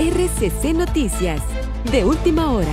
RCC Noticias, de última hora.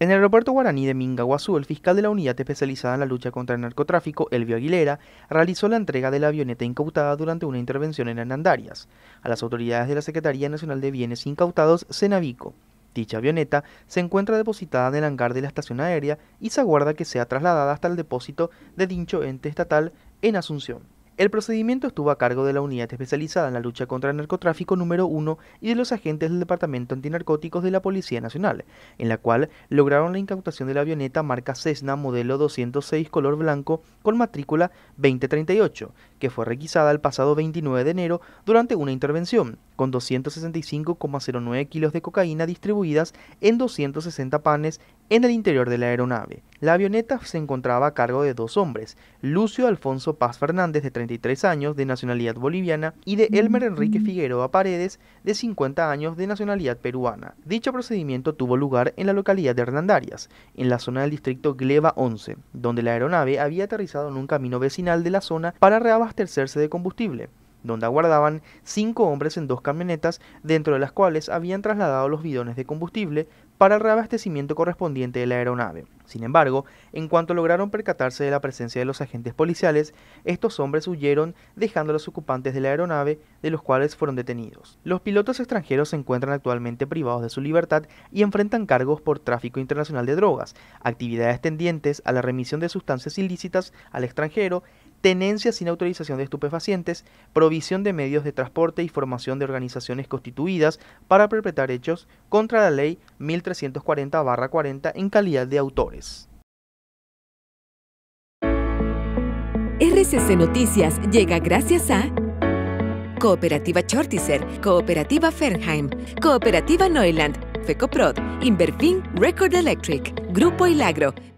En el aeropuerto guaraní de Mingaguazú, el fiscal de la unidad especializada en la lucha contra el narcotráfico, Elvio Aguilera, realizó la entrega de la avioneta incautada durante una intervención en Hernandarias a las autoridades de la Secretaría Nacional de Bienes Incautados, Cenavico. Dicha avioneta se encuentra depositada en el hangar de la estación aérea y se aguarda que sea trasladada hasta el depósito de dicho ente estatal en Asunción. El procedimiento estuvo a cargo de la Unidad Especializada en la Lucha contra el Narcotráfico número 1 y de los agentes del Departamento Antinarcóticos de la Policía Nacional, en la cual lograron la incautación de la avioneta marca Cessna modelo 206 color blanco con matrícula 2038, que fue requisada el pasado 29 de enero durante una intervención, con 265,09 kilos de cocaína distribuidas en 260 panes en el interior de la aeronave. La avioneta se encontraba a cargo de dos hombres, Lucio Alfonso Paz Fernández, de 33 años, de nacionalidad boliviana, y de Elmer Enrique Figueroa Paredes, de 50 años, de nacionalidad peruana. Dicho procedimiento tuvo lugar en la localidad de Hernandarias, en la zona del distrito Gleba 11, donde la aeronave había aterrizado en un camino vecinal de la zona para reabastecerse de combustible donde aguardaban cinco hombres en dos camionetas, dentro de las cuales habían trasladado los bidones de combustible para el reabastecimiento correspondiente de la aeronave. Sin embargo, en cuanto lograron percatarse de la presencia de los agentes policiales, estos hombres huyeron dejando a los ocupantes de la aeronave, de los cuales fueron detenidos. Los pilotos extranjeros se encuentran actualmente privados de su libertad y enfrentan cargos por tráfico internacional de drogas, actividades tendientes a la remisión de sustancias ilícitas al extranjero, tenencia sin autorización de estupefacientes, provisión de medios de transporte y formación de organizaciones constituidas para perpetrar hechos contra la ley 1340-40 en calidad de autores. RCC Noticias llega gracias a Cooperativa Chortizer, Cooperativa Fernheim, Cooperativa Neuland, FECOPROD, Inverfin Record Electric, Grupo Ilagro,